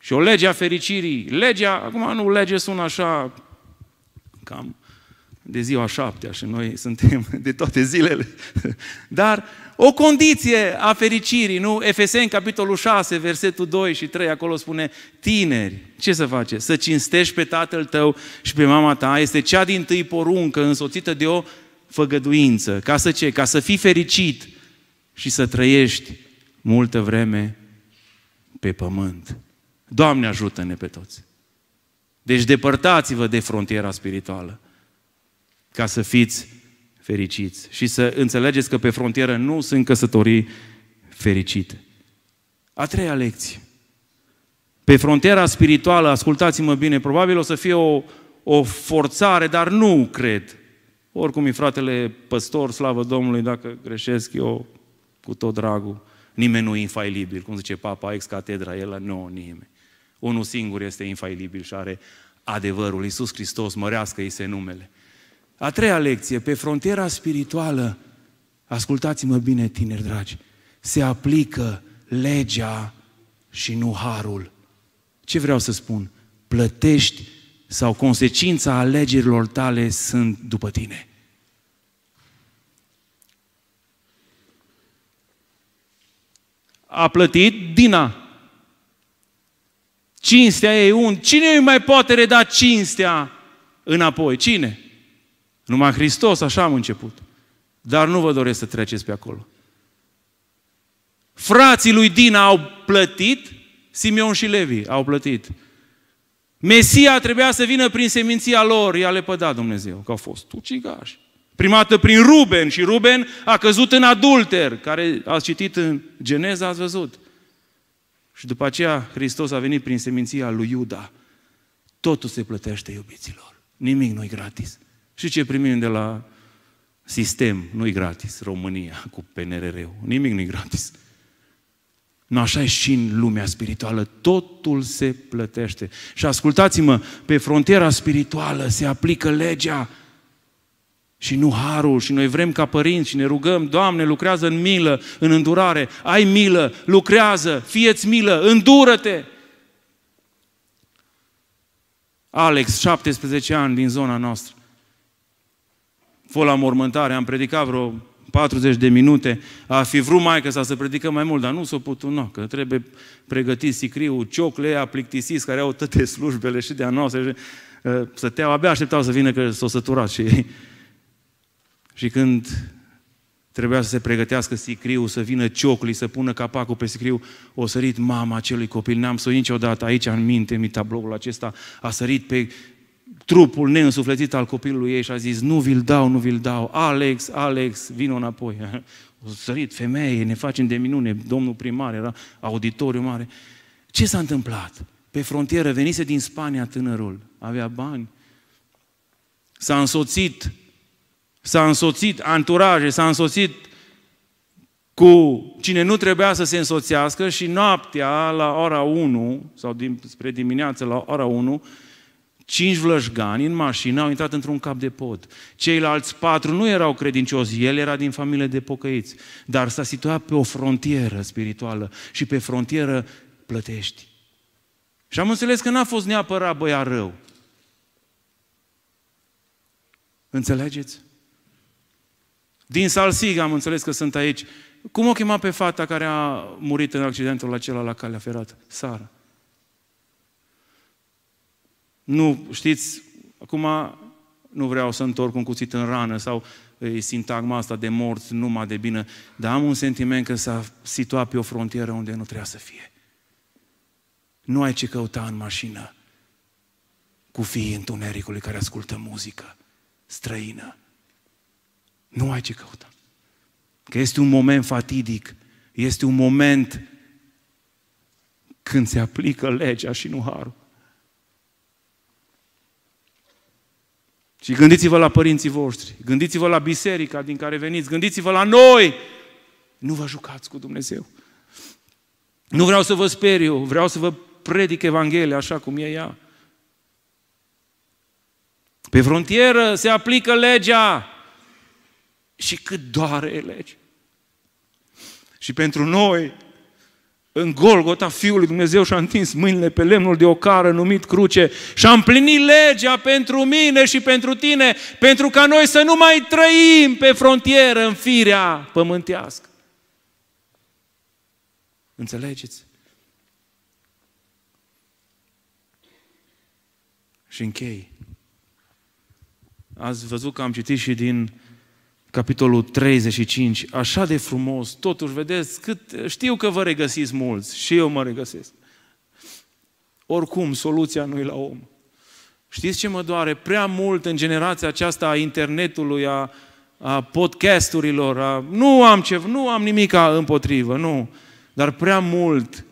Și o lege a fericirii, legea, acum nu lege sună așa, cam de ziua șaptea și noi suntem de toate zilele, dar o condiție a fericirii, nu? Efeseni, capitolul 6, versetul 2 și 3, acolo spune, tineri, ce să face? Să cinstești pe tatăl tău și pe mama ta, este cea din tâi poruncă însoțită de o făgăduință. Ca să ce? Ca să fii fericit, și să trăiești multă vreme pe pământ. Doamne ajută-ne pe toți! Deci depărtați-vă de frontiera spirituală ca să fiți fericiți și să înțelegeți că pe frontieră nu sunt căsătorii fericite. A treia lecție. Pe frontiera spirituală, ascultați-mă bine, probabil o să fie o, o forțare, dar nu cred. Oricum e fratele păstor, slavă Domnului, dacă greșesc, eu cu tot dragul, nimeni nu e infailibil, cum zice papa, ex-catedra, el, nu, nimeni. Unul singur este infailibil și are adevărul. Iisus Hristos, mărească-i se numele. A treia lecție, pe frontiera spirituală, ascultați-mă bine, tineri dragi, se aplică legea și nu harul. Ce vreau să spun? Plătești sau consecința alegerilor tale sunt după tine. a plătit Dina. Cinstea ei un. Cine îi mai poate reda cinstea înapoi? Cine? Numai Hristos, așa am început. Dar nu vă doresc să treceți pe acolo. Frații lui Dina au plătit, Simeon și Levi au plătit. Mesia trebuia să vină prin seminția lor, i-a lepădat Dumnezeu, că au fost ucigași. Prima dată prin Ruben și Ruben a căzut în adulter, care a citit în Geneza, ați văzut. Și după aceea Hristos a venit prin seminția lui Iuda. Totul se plătește, iubiților. Nimic nu-i gratis. Și ce primim de la sistem, nu-i gratis, România cu PNRR-ul. Nimic nu-i gratis. Nu așa e și în lumea spirituală. Totul se plătește. Și ascultați-mă, pe frontiera spirituală se aplică legea și nu harul și noi vrem ca părinți și ne rugăm, Doamne, lucrează în milă, în îndurare, ai milă, lucrează, fieți milă, îndură-te! Alex, 17 ani din zona noastră. Fă la mormântare, am predicat vreo 40 de minute, a fi vrut mai că să predică mai mult, dar nu s-o putut, nu, că trebuie pregătit sicriul, ciocle aia plictisiți care au toate slujbele și de-a noastră, și, uh, ă, te abia așteptau să vină că s-o săturat și ei. Și când trebuia să se pregătească sicriu, să vină ciocului, să pună capacul pe sicriu, o sărit mama acelui copil. N-am să niciodată aici în minte mi tabloul acesta. A sărit pe trupul neînsuflețit al copilului ei și a zis, nu vi-l dau, nu vi-l dau, Alex, Alex, vină înapoi. O sărit, femeie, ne facem de minune, domnul primar era auditoriu mare. Ce s-a întâmplat? Pe frontieră venise din Spania tânărul, avea bani, s-a însoțit s-a însoțit anturaje, s-a însoțit cu cine nu trebuia să se însoțească și noaptea la ora 1 sau din, spre dimineață la ora 1 Cinci vlășgani în mașină au intrat într-un cap de pod. Ceilalți patru nu erau credincioși, el era din familie de pocăiți, dar s-a situat pe o frontieră spirituală și pe frontieră plătești. Și am înțeles că n-a fost neapărat băia rău. Înțelegeți? Din Salsiga am înțeles că sunt aici. Cum o chema pe fata care a murit în accidentul acela la calea ferată? Sara. Nu, știți, acum nu vreau să întorc un cuțit în rană sau e sintagma asta de mort numai de bine, dar am un sentiment că s-a situat pe o frontieră unde nu trebuia să fie. Nu ai ce căuta în mașină cu fiii întunericului care ascultă muzică străină. Nu ai ce căuta. Că este un moment fatidic, este un moment când se aplică legea și nu harul. Și gândiți-vă la părinții voștri, gândiți-vă la biserica din care veniți, gândiți-vă la noi. Nu vă jucați cu Dumnezeu. Nu vreau să vă speriu, vreau să vă predic Evanghelia așa cum e ea. Pe frontieră se aplică legea și cât doare legea. Și pentru noi, în Golgota, Fiul lui Dumnezeu și-a întins mâinile pe lemnul de ocară numit cruce și-a împlinit legea pentru mine și pentru tine, pentru ca noi să nu mai trăim pe frontieră în firea pământească. Înțelegeți? Și închei. Ați văzut că am citit și din capitolul 35, așa de frumos, totuși, vedeți, cât, știu că vă regăsiți mulți și eu mă regăsesc. Oricum, soluția nu e la om. Știți ce mă doare? Prea mult în generația aceasta a internetului, a, a podcasturilor, a, nu am ce, nu am nimic împotrivă, nu. Dar prea mult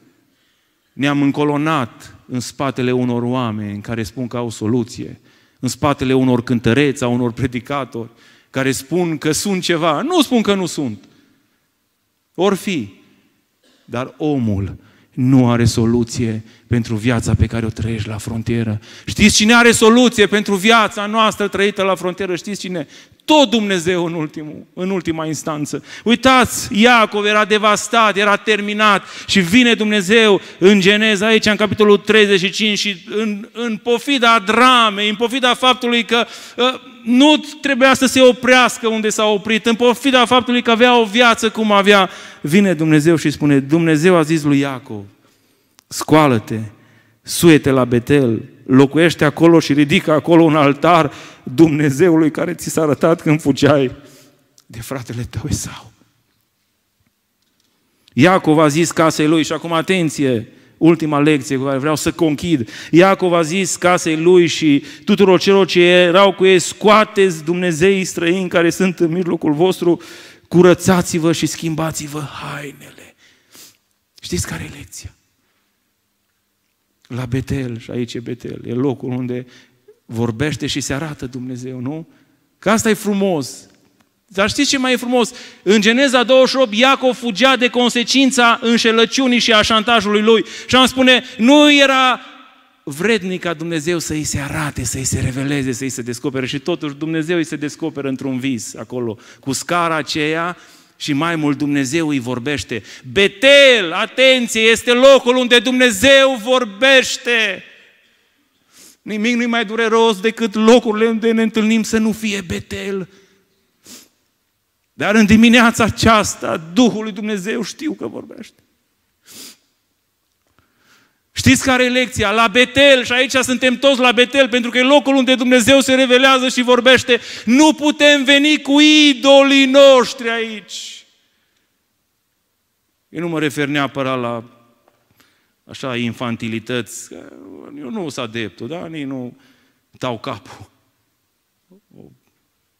ne-am încolonat în spatele unor oameni care spun că au soluție, în spatele unor cântăreți, a unor predicatori, care spun că sunt ceva. Nu spun că nu sunt. Or fi. Dar omul nu are soluție pentru viața pe care o trăiești la frontieră. Știți cine are soluție pentru viața noastră trăită la frontieră? Știți cine? Tot Dumnezeu în, ultimul, în ultima instanță. Uitați, Iacov era devastat, era terminat și vine Dumnezeu în Geneza, aici în capitolul 35 și în, în pofida dramei, în pofida faptului că uh, nu trebuia să se oprească unde s-a oprit, în pofida faptului că avea o viață cum avea, vine Dumnezeu și spune, Dumnezeu a zis lui Iacov, scoală-te, suete la Betel, locuiește acolo și ridică acolo un altar Dumnezeului care ți s-a arătat când fugeai de fratele tău sau. Iacov a zis casei lui și acum atenție, ultima lecție cu care vreau să conchid. Iacov a zis casei lui și tuturor celor ce erau cu ei, scoateți Dumnezeii străini care sunt în mijlocul vostru, curățați-vă și schimbați-vă hainele. Știți care e lecția? La Betel, și aici e Betel, e locul unde vorbește și se arată Dumnezeu, nu? Că asta e frumos, dar știți ce mai e frumos? În Geneza 28, Iacov fugea de consecința înșelăciunii și a șantajului lui. Și am spune, nu era vrednic ca Dumnezeu să îi se arate, să îi se reveleze, să îi se descopere. Și totuși Dumnezeu îi se descoperă într-un vis acolo, cu scara aceea și mai mult Dumnezeu îi vorbește. Betel, atenție, este locul unde Dumnezeu vorbește. Nimic nu-i mai dureros decât locurile unde ne întâlnim să nu fie Betel. Dar în dimineața aceasta, Duhul lui Dumnezeu știu că vorbește. Știți care e lecția? La Betel, și aici suntem toți la Betel, pentru că e locul unde Dumnezeu se revelează și vorbește. Nu putem veni cu idolii noștri aici. Eu nu mă refer neapărat la așa infantilități. Eu nu sunt adeptul, da? Nici nu dau capul.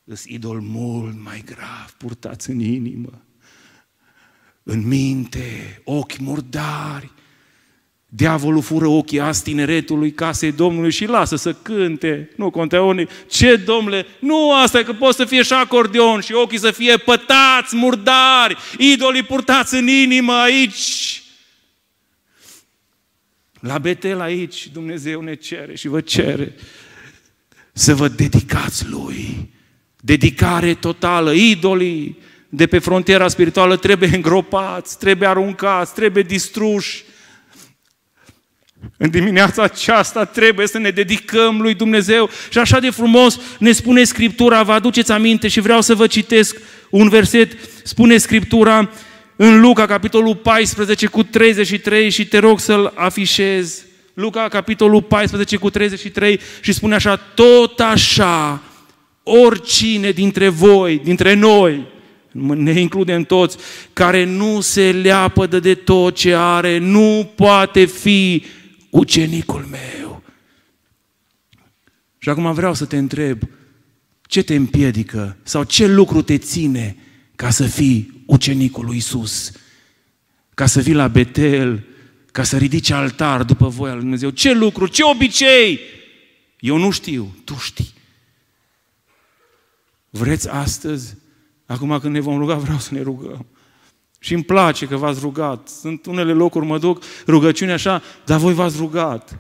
Îs idol mult mai grav, purtați în inimă, în minte, ochi murdari. Diavolul fură ochii azi tineretului casei Domnului și lasă să cânte. Nu contea unii. Ce, domnule? Nu asta, că poți să fie și acordeon și ochii să fie pătați, murdari, idolii purtați în inimă aici. La Betel aici Dumnezeu ne cere și vă cere să vă dedicați Lui, Dedicare totală, idolii de pe frontiera spirituală trebuie îngropați, trebuie aruncați, trebuie distruși. În dimineața aceasta trebuie să ne dedicăm lui Dumnezeu și așa de frumos ne spune Scriptura, vă aduceți aminte și vreau să vă citesc un verset, spune Scriptura în Luca, capitolul 14 cu 33 și te rog să-l afișezi. Luca, capitolul 14 cu 33 și spune așa, tot așa oricine dintre voi, dintre noi, ne includem toți, care nu se leapădă de tot ce are, nu poate fi ucenicul meu. Și acum vreau să te întreb, ce te împiedică sau ce lucru te ține ca să fii ucenicul lui Isus? Ca să vii la Betel, ca să ridici altar după voia lui Dumnezeu? Ce lucru, ce obicei? Eu nu știu, tu știi. Vreți astăzi? Acum când ne vom ruga, vreau să ne rugăm. Și îmi place că v-ați rugat. Sunt unele locuri, mă duc, rugăciune așa, dar voi v-ați rugat.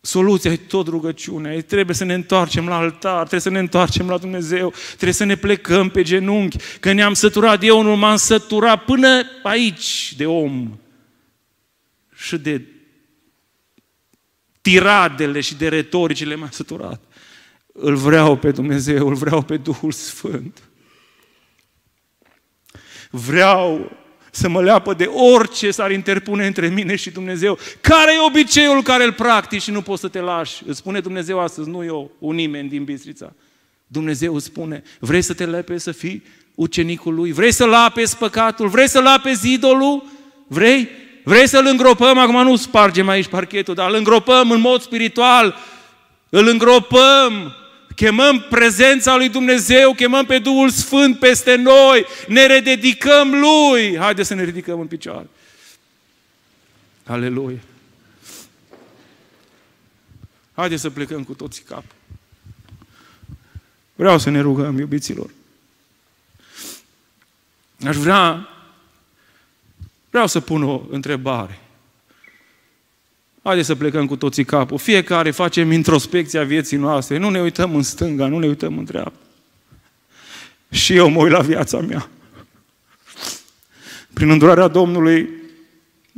Soluția e tot rugăciunea. E, trebuie să ne întoarcem la altar, trebuie să ne întoarcem la Dumnezeu, trebuie să ne plecăm pe genunchi, că ne-am săturat, eu nu m-am săturat până aici de om și de tiradele și de retoricile m-am săturat îl vreau pe Dumnezeu, îl vreau pe Duhul Sfânt. Vreau să mă leapă de orice s-ar interpune între mine și Dumnezeu. Care e obiceiul care îl practici și nu poți să te lași? Îți spune Dumnezeu astăzi, nu eu, un nimeni din Bistrița. Dumnezeu îți spune, vrei să te lepe să fii ucenicul lui? Vrei să-l apezi păcatul? Vrei să-l apezi idolul? Vrei? Vrei să-l îngropăm? Acum nu spargem aici parchetul, dar îl îngropăm în mod spiritual. Îl îngropăm Chemăm prezența lui Dumnezeu, chemăm pe Duhul Sfânt peste noi, ne rededicăm Lui. Haideți să ne ridicăm în picioare. Aleluia! Haideți să plecăm cu toții cap. Vreau să ne rugăm, iubiților. Aș vrea, vreau să pun o întrebare. Haideți să plecăm cu toții capul. Fiecare facem introspecția vieții noastre. Nu ne uităm în stânga, nu ne uităm în dreapta. Și eu mă uit la viața mea. Prin îndurarea Domnului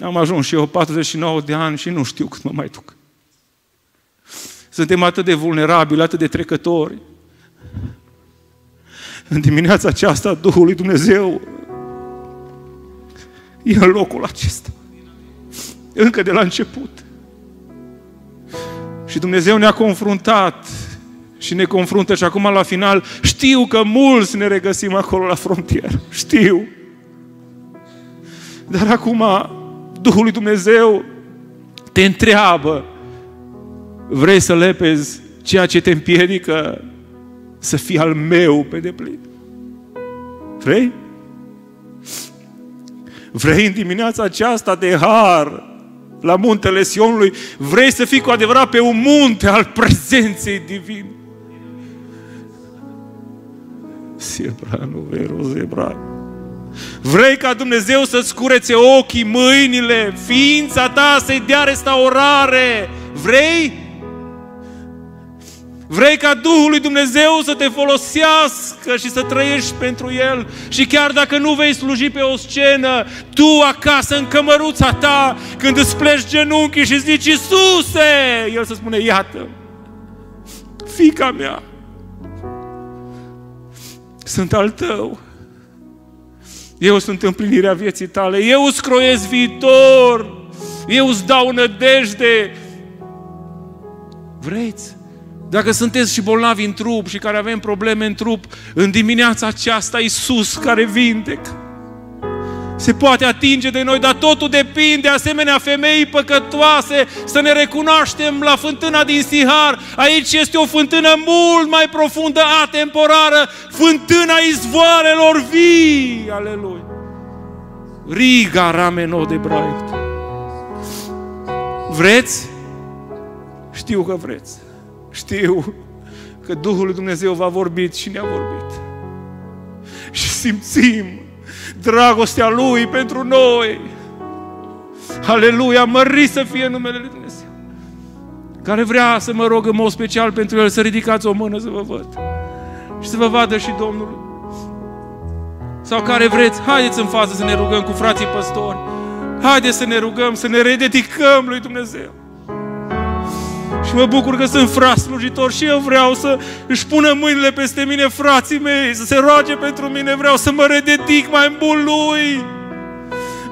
am ajuns și eu 49 de ani și nu știu cât mă mai duc. Suntem atât de vulnerabili, atât de trecători. În dimineața aceasta, Duhul lui Dumnezeu e în locul acesta. Încă de la început. Și Dumnezeu ne-a confruntat și ne confruntă și acum la final știu că mulți ne regăsim acolo la frontieră. Știu. Dar acum Duhul lui Dumnezeu te întreabă vrei să lepezi ceea ce te împiedică să fii al meu pe deplin. Vrei? Vrei în dimineața aceasta de har la muntele Sionului, vrei să fii cu adevărat pe un munte al prezenței divine. nu vero, zebrai. Vrei ca Dumnezeu să-ți curețe ochii, mâinile, ființa ta, să-i dea restaurare. Vrei? Vrei ca Duhul lui Dumnezeu să te folosească și să trăiești pentru El. Și chiar dacă nu vei sluji pe o scenă, tu acasă, în cămăruța ta, când îți pleci genunchii și zici, Iisuse, El să spune, iată, fica mea, sunt al tău. Eu sunt împlinirea vieții tale, eu îți croiesc viitor, eu îți dau nădejde. Vreți? Dacă sunteți și bolnavi în trup și care avem probleme în trup, în dimineața aceasta Iisus care vindec, se poate atinge de noi, dar totul depinde, asemenea femeii păcătoase, să ne recunoaștem la fântâna din Sihar. Aici este o fântână mult mai profundă, atemporară, fântâna izvoarelor vii, aleluia. Riga rameno de braid. Vreți? Știu că vreți. Știu că Duhul lui Dumnezeu v-a vorbit și ne-a vorbit. Și simțim dragostea Lui pentru noi. Aleluia, mări să fie numele Lui Dumnezeu. Care vrea să mă rog în mod special pentru El, să ridicați o mână să vă văd. Și să vă vadă și Domnul. Sau care vreți, haideți în față să ne rugăm cu frații păstori. Haideți să ne rugăm, să ne rededicăm lui Dumnezeu. Și mă bucur că sunt frați slujitori și eu vreau să își pună mâinile peste mine frații mei, să se roage pentru mine, vreau să mă rededic mai mult lui.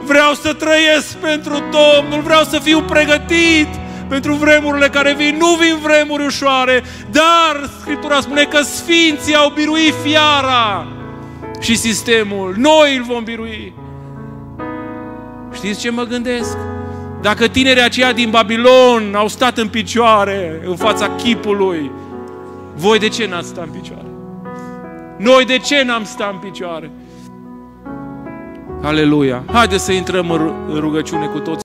Vreau să trăiesc pentru Domnul, vreau să fiu pregătit pentru vremurile care vin. Nu vin vremuri ușoare, dar Scriptura spune că sfinții au biruit fiara și sistemul. Noi îl vom birui. Știți ce mă gândesc? Dacă tinerii aceia din Babilon au stat în picioare în fața chipului, voi de ce n-ați stat în picioare? Noi de ce n-am stat în picioare? Aleluia! Haideți să intrăm în rugăciune cu toți.